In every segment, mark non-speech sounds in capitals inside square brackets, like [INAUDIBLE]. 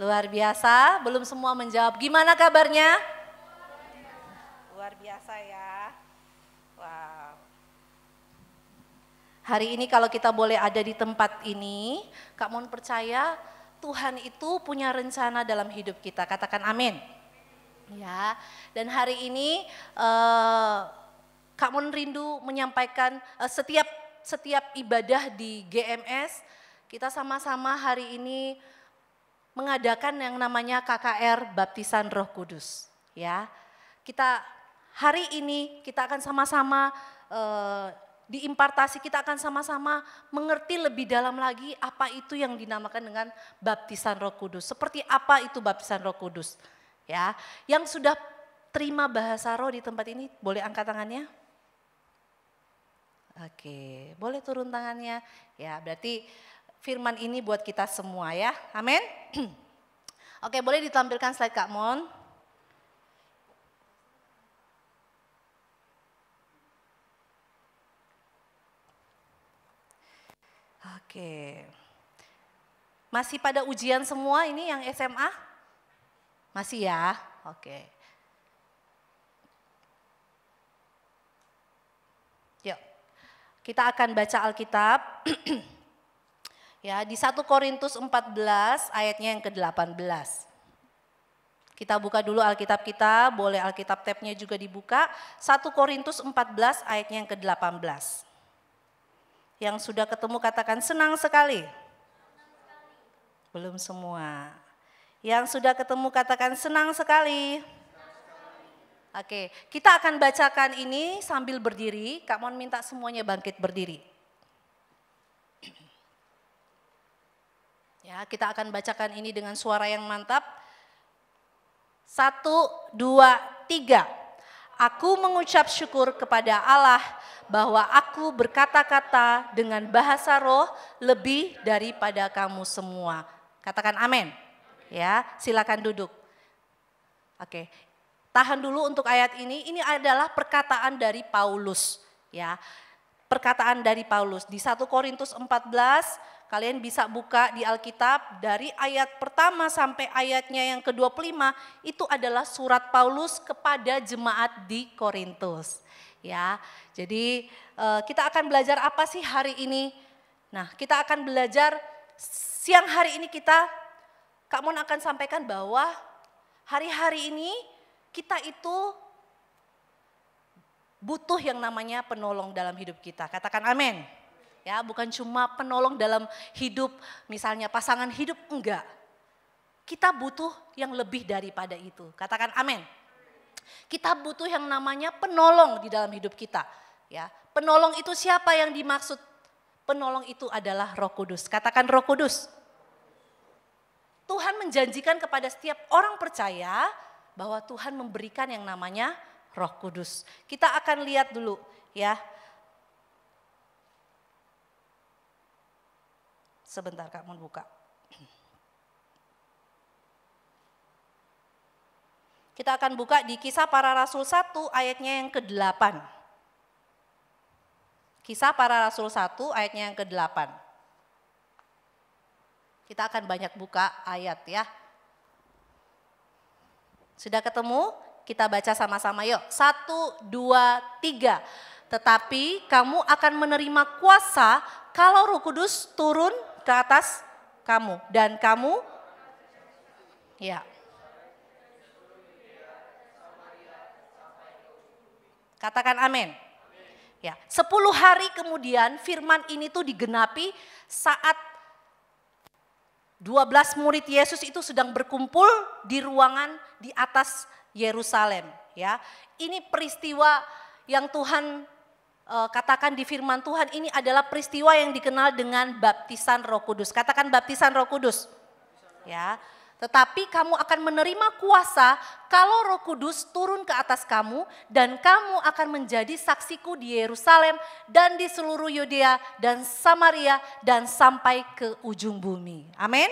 Luar biasa, belum semua menjawab. Gimana kabarnya? Luar biasa ya. Wow. Hari ini kalau kita boleh ada di tempat ini, Kak Mon percaya Tuhan itu punya rencana dalam hidup kita. Katakan amin. Ya. Dan hari ini eh, Kak Mon rindu menyampaikan eh, setiap setiap ibadah di GMS kita sama-sama hari ini mengadakan yang namanya KKR Baptisan Roh Kudus. Ya, kita hari ini kita akan sama-sama eh, di kita akan sama-sama mengerti lebih dalam lagi apa itu yang dinamakan dengan baptisan Roh Kudus. Seperti apa itu baptisan Roh Kudus? Ya, yang sudah terima bahasa roh di tempat ini boleh angkat tangannya? Oke, boleh turun tangannya. Ya, berarti firman ini buat kita semua ya. Amin. [CLEARS THROAT] Oke, boleh ditampilkan slide Kak Mon. Oke. Masih pada ujian semua ini yang SMA? Masih ya? Oke. Yuk. Kita akan baca Alkitab. [CLEARS THROAT] Ya, di 1 Korintus 14 ayatnya yang ke-18. Kita buka dulu Alkitab kita, boleh Alkitab tabnya juga dibuka. 1 Korintus 14 ayatnya yang ke-18. Yang sudah ketemu katakan senang sekali. Belum semua. Yang sudah ketemu katakan senang sekali. Oke, kita akan bacakan ini sambil berdiri. Kak Mon minta semuanya bangkit berdiri. Ya, kita akan bacakan ini dengan suara yang mantap. Satu, dua, tiga. Aku mengucap syukur kepada Allah bahwa aku berkata-kata dengan bahasa roh lebih daripada kamu semua. Katakan amin. Ya, silakan duduk. Oke. Tahan dulu untuk ayat ini. Ini adalah perkataan dari Paulus, ya. Perkataan dari Paulus di 1 Korintus 14 Kalian bisa buka di Alkitab dari ayat pertama sampai ayatnya yang ke-25 itu adalah surat Paulus kepada jemaat di Korintus. Ya. Jadi eh, kita akan belajar apa sih hari ini? Nah, kita akan belajar siang hari ini kita Kak Mon akan sampaikan bahwa hari-hari ini kita itu butuh yang namanya penolong dalam hidup kita. Katakan amin. Ya, bukan cuma penolong dalam hidup, misalnya pasangan hidup, enggak. Kita butuh yang lebih daripada itu. Katakan amin. Kita butuh yang namanya penolong di dalam hidup kita. Ya, penolong itu siapa yang dimaksud? Penolong itu adalah Roh Kudus. Katakan Roh Kudus. Tuhan menjanjikan kepada setiap orang percaya bahwa Tuhan memberikan yang namanya Roh Kudus. Kita akan lihat dulu ya Sebentar kamu buka. Kita akan buka di kisah para rasul 1 ayatnya yang ke-8. Kisah para rasul 1 ayatnya yang ke-8. Kita akan banyak buka ayat ya. Sudah ketemu? Kita baca sama-sama yuk. Satu, dua, tiga. Tetapi kamu akan menerima kuasa kalau roh kudus turun ke atas kamu dan kamu ya Katakan amin. Ya, sepuluh hari kemudian firman ini tuh digenapi saat 12 murid Yesus itu sedang berkumpul di ruangan di atas Yerusalem, ya. Ini peristiwa yang Tuhan Eh, katakan di firman Tuhan ini adalah peristiwa yang dikenal dengan baptisan Roh Kudus. Katakan baptisan Roh Kudus. Ya. Tetapi kamu akan menerima kuasa kalau Roh Kudus turun ke atas kamu dan kamu akan menjadi saksiku di Yerusalem dan di seluruh Yudea dan Samaria dan sampai ke ujung bumi. Amin.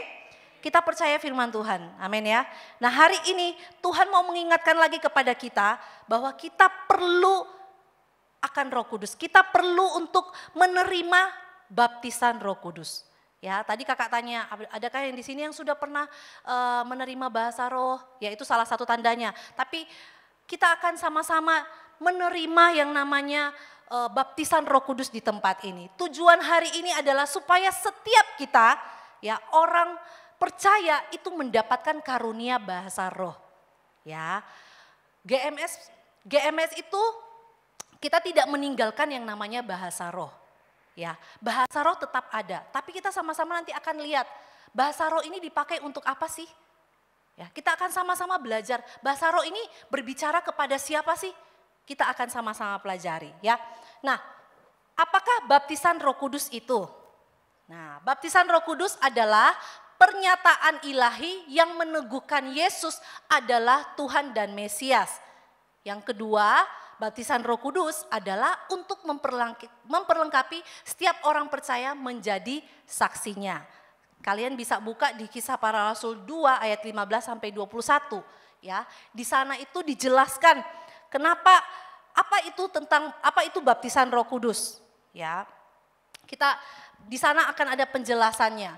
Kita percaya firman Tuhan. Amin ya. Nah, hari ini Tuhan mau mengingatkan lagi kepada kita bahwa kita perlu akan Roh Kudus. Kita perlu untuk menerima baptisan Roh Kudus. Ya, tadi kakak tanya, adakah yang di sini yang sudah pernah e, menerima bahasa roh? Ya, itu salah satu tandanya. Tapi kita akan sama-sama menerima yang namanya e, baptisan Roh Kudus di tempat ini. Tujuan hari ini adalah supaya setiap kita, ya, orang percaya itu mendapatkan karunia bahasa roh. Ya. GMS GMS itu kita tidak meninggalkan yang namanya bahasa roh. Ya, bahasa roh tetap ada, tapi kita sama-sama nanti akan lihat bahasa roh ini dipakai untuk apa sih? Ya, kita akan sama-sama belajar bahasa roh ini berbicara kepada siapa sih? Kita akan sama-sama pelajari, ya. Nah, apakah baptisan Roh Kudus itu? Nah, baptisan Roh Kudus adalah pernyataan ilahi yang meneguhkan Yesus adalah Tuhan dan Mesias. Yang kedua, baptisan Roh Kudus adalah untuk memperlengkapi setiap orang percaya menjadi saksinya. Kalian bisa buka di Kisah Para Rasul 2 ayat 15 sampai 21 ya. Di sana itu dijelaskan kenapa apa itu tentang apa itu baptisan Roh Kudus ya. Kita di sana akan ada penjelasannya.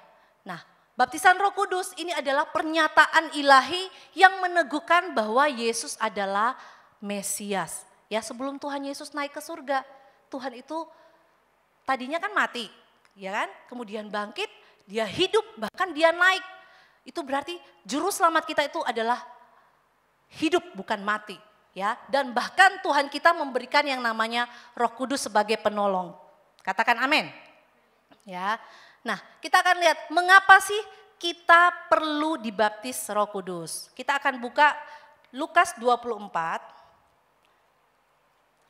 Nah, baptisan Roh Kudus ini adalah pernyataan ilahi yang meneguhkan bahwa Yesus adalah Mesias. Ya sebelum Tuhan Yesus naik ke surga, Tuhan itu tadinya kan mati, ya kan? Kemudian bangkit, dia hidup, bahkan dia naik. Itu berarti juru selamat kita itu adalah hidup bukan mati, ya. Dan bahkan Tuhan kita memberikan yang namanya Roh Kudus sebagai penolong. Katakan amin. Ya. Nah, kita akan lihat mengapa sih kita perlu dibaptis Roh Kudus. Kita akan buka Lukas 24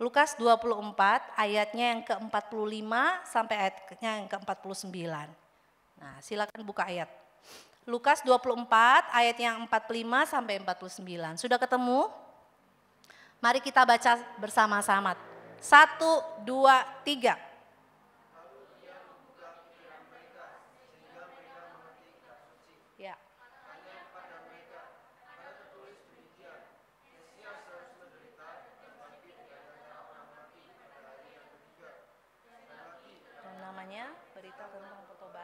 Lukas 24 ayatnya yang ke-45 sampai ayatnya yang ke-49. Nah, silakan buka ayat. Lukas 24 ayat yang 45 sampai 49. Sudah ketemu? Mari kita baca bersama-sama. Satu, dua, tiga.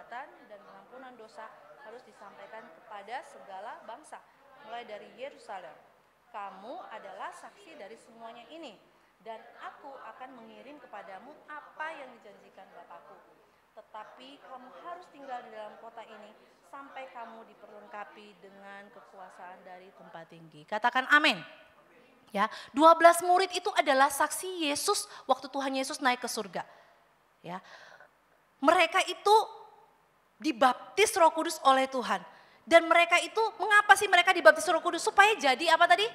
pertobatan dan pengampunan dosa harus disampaikan kepada segala bangsa, mulai dari Yerusalem. Kamu adalah saksi dari semuanya ini, dan aku akan mengirim kepadamu apa yang dijanjikan Bapakku. Tetapi kamu harus tinggal di dalam kota ini sampai kamu diperlengkapi dengan kekuasaan dari tempat tinggi. Katakan amin. Ya, 12 murid itu adalah saksi Yesus waktu Tuhan Yesus naik ke surga. Ya. Mereka itu dibaptis Roh Kudus oleh Tuhan. Dan mereka itu mengapa sih mereka dibaptis Roh Kudus supaya jadi apa tadi?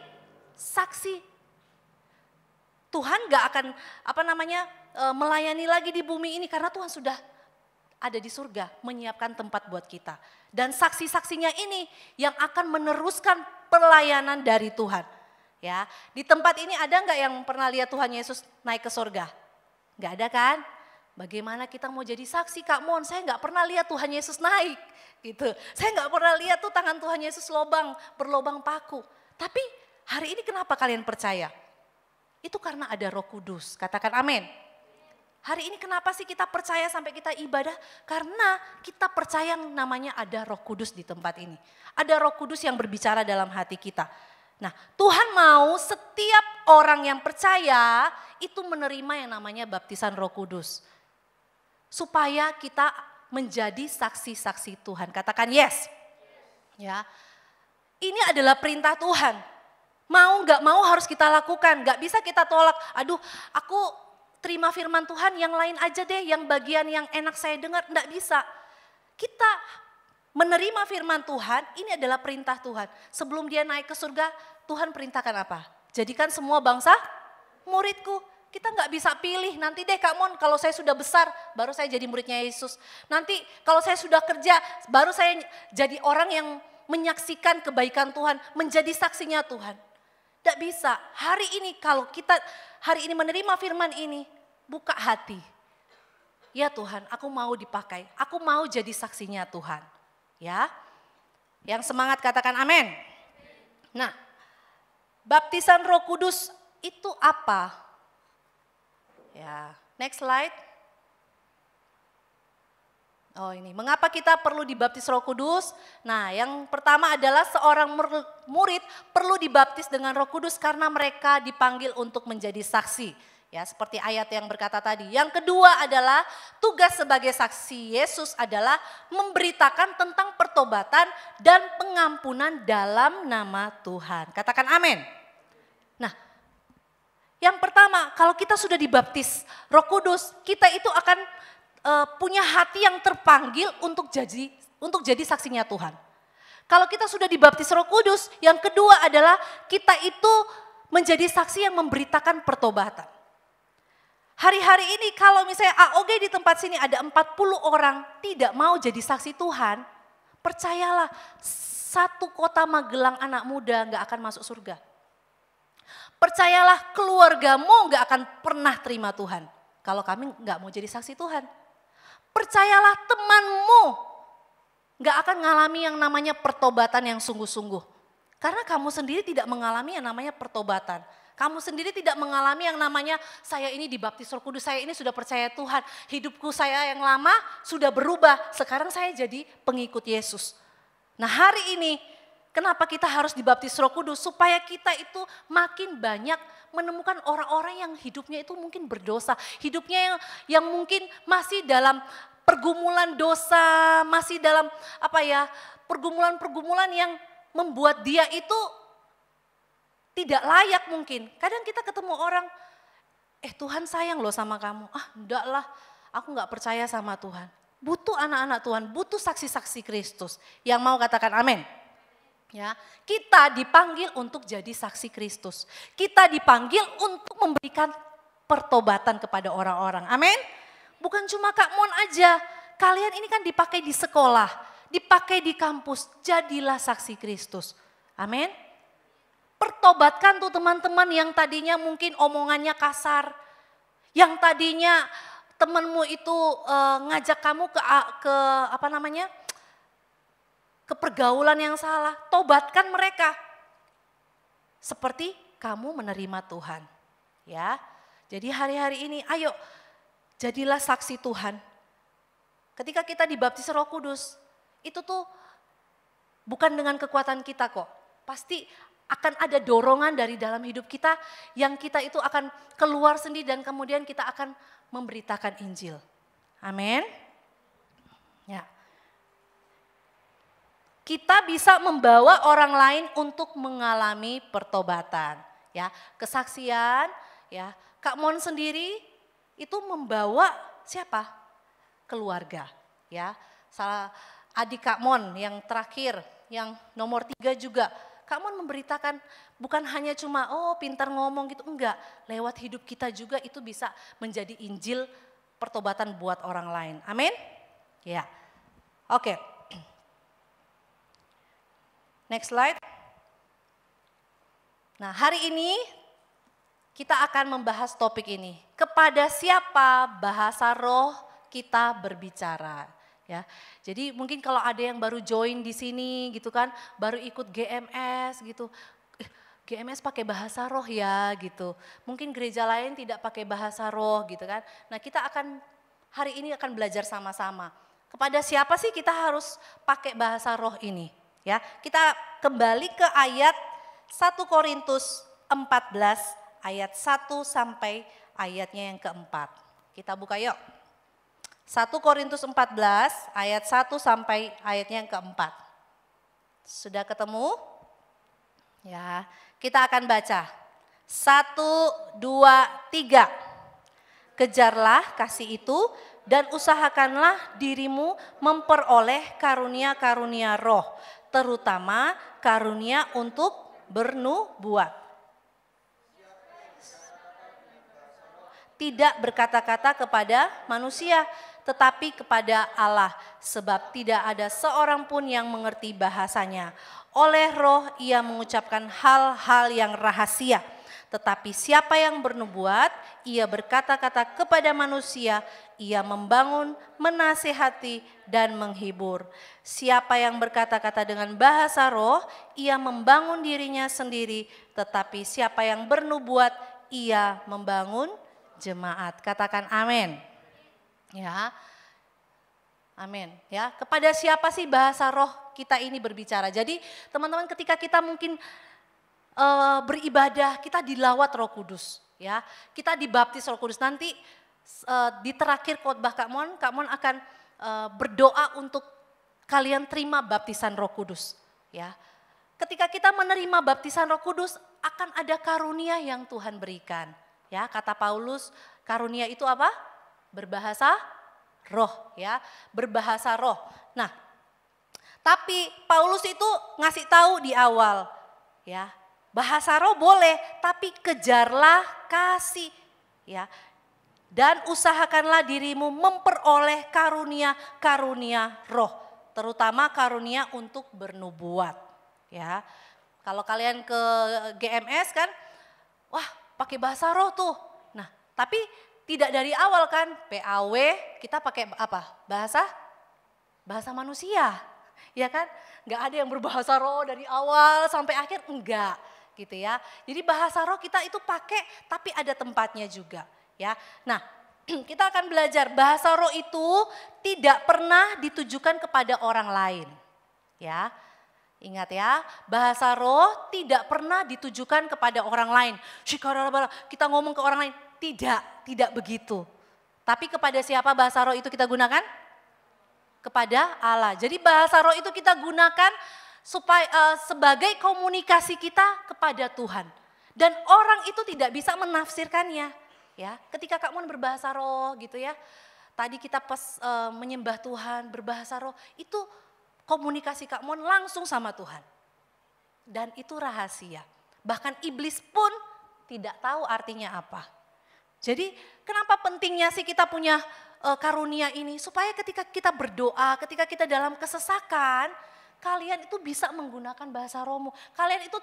Saksi. Tuhan gak akan apa namanya e, melayani lagi di bumi ini karena Tuhan sudah ada di surga menyiapkan tempat buat kita. Dan saksi-saksinya ini yang akan meneruskan pelayanan dari Tuhan. Ya, di tempat ini ada nggak yang pernah lihat Tuhan Yesus naik ke surga? Nggak ada kan? Bagaimana kita mau jadi saksi Kak Mon? Saya nggak pernah lihat Tuhan Yesus naik gitu. Saya nggak pernah lihat tuh tangan Tuhan Yesus lobang berlobang paku. Tapi hari ini kenapa kalian percaya? Itu karena ada Roh Kudus. Katakan amin. Hari ini kenapa sih kita percaya sampai kita ibadah? Karena kita percaya namanya ada Roh Kudus di tempat ini. Ada Roh Kudus yang berbicara dalam hati kita. Nah, Tuhan mau setiap orang yang percaya itu menerima yang namanya baptisan Roh Kudus supaya kita menjadi saksi-saksi Tuhan. Katakan yes. Ya. Ini adalah perintah Tuhan. Mau nggak mau harus kita lakukan, nggak bisa kita tolak. Aduh, aku terima firman Tuhan yang lain aja deh, yang bagian yang enak saya dengar, nggak bisa. Kita menerima firman Tuhan, ini adalah perintah Tuhan. Sebelum dia naik ke surga, Tuhan perintahkan apa? Jadikan semua bangsa muridku. Kita nggak bisa pilih, nanti deh Kak Mon kalau saya sudah besar baru saya jadi muridnya Yesus. Nanti kalau saya sudah kerja baru saya jadi orang yang menyaksikan kebaikan Tuhan, menjadi saksinya Tuhan. Tidak bisa, hari ini kalau kita hari ini menerima firman ini, buka hati. Ya Tuhan, aku mau dipakai, aku mau jadi saksinya Tuhan. Ya, yang semangat katakan amin. Nah, baptisan roh kudus itu apa? Ya, next slide. Oh ini, mengapa kita perlu dibaptis roh kudus? Nah yang pertama adalah seorang murid perlu dibaptis dengan roh kudus karena mereka dipanggil untuk menjadi saksi. Ya seperti ayat yang berkata tadi. Yang kedua adalah tugas sebagai saksi Yesus adalah memberitakan tentang pertobatan dan pengampunan dalam nama Tuhan. Katakan amin. Nah yang pertama, kalau kita sudah dibaptis Roh Kudus, kita itu akan uh, punya hati yang terpanggil untuk jadi untuk jadi saksinya Tuhan. Kalau kita sudah dibaptis Roh Kudus, yang kedua adalah kita itu menjadi saksi yang memberitakan pertobatan. Hari-hari ini kalau misalnya AOG di tempat sini ada 40 orang tidak mau jadi saksi Tuhan, percayalah satu kota Magelang anak muda nggak akan masuk surga. Percayalah keluargamu nggak akan pernah terima Tuhan. Kalau kami nggak mau jadi saksi Tuhan. Percayalah temanmu nggak akan mengalami yang namanya pertobatan yang sungguh-sungguh. Karena kamu sendiri tidak mengalami yang namanya pertobatan. Kamu sendiri tidak mengalami yang namanya saya ini dibaptis Roh Kudus, saya ini sudah percaya Tuhan, hidupku saya yang lama sudah berubah, sekarang saya jadi pengikut Yesus. Nah, hari ini Kenapa kita harus dibaptis Roh Kudus? Supaya kita itu makin banyak menemukan orang-orang yang hidupnya itu mungkin berdosa, hidupnya yang yang mungkin masih dalam pergumulan dosa, masih dalam apa ya, pergumulan-pergumulan yang membuat dia itu tidak layak mungkin. Kadang kita ketemu orang, eh Tuhan sayang loh sama kamu. Ah enggak aku enggak percaya sama Tuhan. Butuh anak-anak Tuhan, butuh saksi-saksi Kristus yang mau katakan amin. Ya, kita dipanggil untuk jadi saksi Kristus. Kita dipanggil untuk memberikan pertobatan kepada orang-orang. Amin. Bukan cuma Kak Mon aja. Kalian ini kan dipakai di sekolah, dipakai di kampus. Jadilah saksi Kristus. Amin. Pertobatkan tuh teman-teman yang tadinya mungkin omongannya kasar. Yang tadinya temanmu itu uh, ngajak kamu ke ke apa namanya? kepergaulan yang salah, tobatkan mereka. Seperti kamu menerima Tuhan. Ya. Jadi hari-hari ini ayo jadilah saksi Tuhan. Ketika kita dibaptis Roh Kudus, itu tuh bukan dengan kekuatan kita kok. Pasti akan ada dorongan dari dalam hidup kita yang kita itu akan keluar sendiri dan kemudian kita akan memberitakan Injil. Amin. kita bisa membawa orang lain untuk mengalami pertobatan, ya. Kesaksian, ya. Kak Mon sendiri itu membawa siapa? Keluarga, ya. Salah adik Kak Mon yang terakhir, yang nomor tiga juga. Kak Mon memberitakan bukan hanya cuma oh pintar ngomong gitu, enggak. Lewat hidup kita juga itu bisa menjadi Injil pertobatan buat orang lain. Amin? Ya. Oke. Okay. Next slide. Nah, hari ini kita akan membahas topik ini. Kepada siapa bahasa roh kita berbicara? Ya. Jadi mungkin kalau ada yang baru join di sini gitu kan, baru ikut GMS gitu. Eh, GMS pakai bahasa roh ya gitu. Mungkin gereja lain tidak pakai bahasa roh gitu kan. Nah, kita akan hari ini akan belajar sama-sama. Kepada siapa sih kita harus pakai bahasa roh ini? Ya, kita kembali ke ayat 1 Korintus 14 ayat 1 sampai ayatnya yang keempat. Kita buka yuk. 1 Korintus 14 ayat 1 sampai ayatnya yang keempat. Sudah ketemu? Ya, kita akan baca. 1 2 3. Kejarlah kasih itu dan usahakanlah dirimu memperoleh karunia-karunia roh terutama karunia untuk bernubuat. Tidak berkata-kata kepada manusia, tetapi kepada Allah, sebab tidak ada seorang pun yang mengerti bahasanya. Oleh roh ia mengucapkan hal-hal yang rahasia.' Tetapi siapa yang bernubuat, ia berkata-kata kepada manusia, ia membangun, menasehati, dan menghibur. Siapa yang berkata-kata dengan bahasa roh, ia membangun dirinya sendiri, tetapi siapa yang bernubuat, ia membangun jemaat. Katakan amin. Ya. Amin. Ya, kepada siapa sih bahasa roh kita ini berbicara? Jadi, teman-teman ketika kita mungkin uh, beribadah, kita dilawat Roh Kudus, ya. Kita dibaptis Roh Kudus. Nanti uh, di terakhir khotbah Kak Mon, Kak Mon akan uh, berdoa untuk kalian terima baptisan Roh Kudus, ya. Ketika kita menerima baptisan Roh Kudus, akan ada karunia yang Tuhan berikan, ya. Kata Paulus, karunia itu apa? Berbahasa roh, ya. Berbahasa roh. Nah, tapi Paulus itu ngasih tahu di awal, ya Bahasa roh boleh, tapi kejarlah kasih. Ya. Dan usahakanlah dirimu memperoleh karunia-karunia roh, terutama karunia untuk bernubuat. Ya. Kalau kalian ke GMS kan, wah pakai bahasa roh tuh. Nah, tapi tidak dari awal kan, PAW kita pakai apa? Bahasa bahasa manusia, ya kan? Gak ada yang berbahasa roh dari awal sampai akhir, enggak gitu ya. Jadi bahasa roh kita itu pakai tapi ada tempatnya juga ya. Nah, [CLEARS THROAT] kita akan belajar bahasa roh itu tidak pernah ditujukan kepada orang lain. Ya. Ingat ya, bahasa roh tidak pernah ditujukan kepada orang lain. Kita ngomong ke orang lain, tidak, tidak begitu. Tapi kepada siapa bahasa roh itu kita gunakan? Kepada Allah. Jadi bahasa roh itu kita gunakan supaya uh, sebagai komunikasi kita kepada Tuhan. Dan orang itu tidak bisa menafsirkannya, ya. Ketika Kak Mun berbahasa roh gitu ya. Tadi kita pas uh, eh, menyembah Tuhan berbahasa roh, itu komunikasi Kak Mun langsung sama Tuhan. Dan itu rahasia. Bahkan iblis pun tidak tahu artinya apa. Jadi kenapa pentingnya sih kita punya eh, karunia ini supaya ketika kita berdoa, ketika kita dalam kesesakan, kalian itu bisa menggunakan bahasa Romo. Kalian itu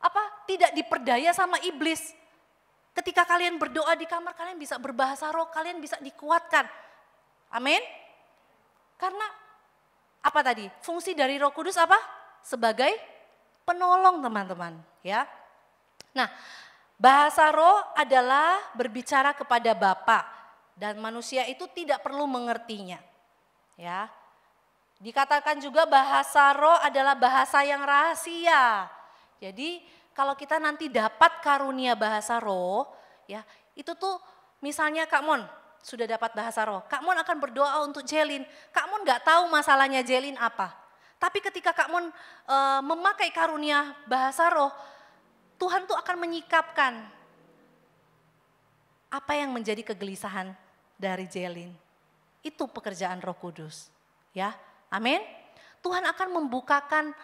apa tidak diperdaya sama iblis. Ketika kalian berdoa di kamar, kalian bisa berbahasa roh, kalian bisa dikuatkan. Amin. Karena apa tadi? Fungsi dari Roh Kudus apa? Sebagai penolong teman-teman, ya. Nah, bahasa roh adalah berbicara kepada Bapa dan manusia itu tidak perlu mengertinya. Ya. Dikatakan juga bahasa roh adalah bahasa yang rahasia. Jadi kalau kita nanti dapat karunia bahasa roh, ya itu tuh misalnya Kak Mon sudah dapat bahasa roh, Kak Mon akan berdoa untuk Jelin. Kak Mon nggak tahu masalahnya Jelin apa, tapi ketika Kak Mon e, memakai karunia bahasa roh, Tuhan tuh akan menyikapkan apa yang menjadi kegelisahan dari Jelin. Itu pekerjaan Roh Kudus, ya. Amin. Tuhan akan membukakan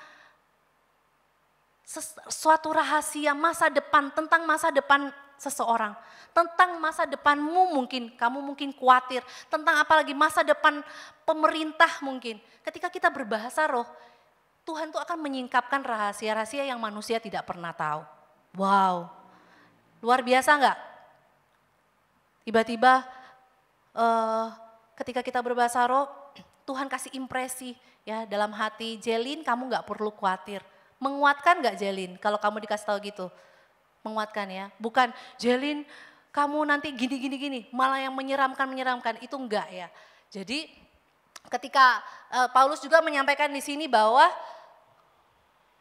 suatu rahasia masa depan tentang masa depan seseorang, tentang masa depanmu mungkin, kamu mungkin khawatir, tentang apalagi masa depan pemerintah mungkin. Ketika kita berbahasa roh, Tuhan itu akan menyingkapkan rahasia-rahasia yang manusia tidak pernah tahu. Wow, luar biasa enggak? Tiba-tiba uh, ketika kita berbahasa roh, Tuhan kasih impresi ya dalam hati Jelin kamu nggak perlu khawatir. Menguatkan nggak Jelin kalau kamu dikasih tahu gitu? Menguatkan ya, bukan Jelin kamu nanti gini gini gini malah yang menyeramkan menyeramkan itu enggak ya. Jadi ketika e, Paulus juga menyampaikan di sini bahwa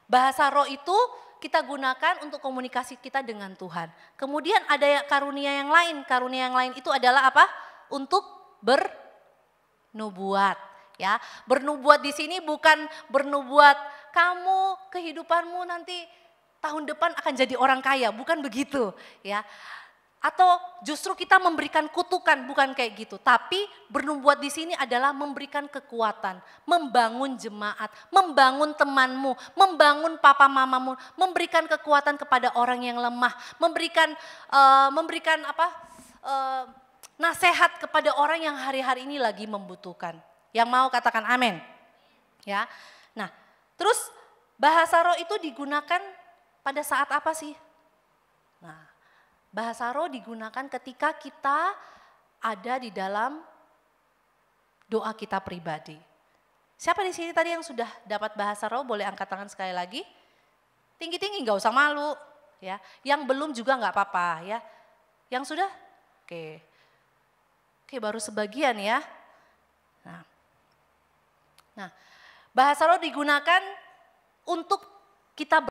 bahasa roh itu kita gunakan untuk komunikasi kita dengan Tuhan. Kemudian ada ya karunia yang lain, karunia yang lain itu adalah apa? Untuk bernubuat ya. Bernubuat di sini bukan bernubuat kamu kehidupanmu nanti tahun depan akan jadi orang kaya, bukan begitu ya. Atau justru kita memberikan kutukan, bukan kayak gitu. Tapi bernubuat di sini adalah memberikan kekuatan, membangun jemaat, membangun temanmu, membangun papa mamamu, memberikan kekuatan kepada orang yang lemah, memberikan uh, memberikan apa? Uh, nasehat kepada orang yang hari-hari ini lagi membutuhkan. Yang mau katakan amin. Ya. Nah, terus bahasa roh itu digunakan pada saat apa sih? Nah, bahasa roh digunakan ketika kita ada di dalam doa kita pribadi. Siapa di sini tadi yang sudah dapat bahasa roh? Boleh angkat tangan sekali lagi. Tinggi-tinggi nggak usah malu. ya. Yang belum juga nggak apa-apa ya. Yang sudah? Oke. Oke baru sebagian ya. Nah, bahasa roh digunakan untuk kita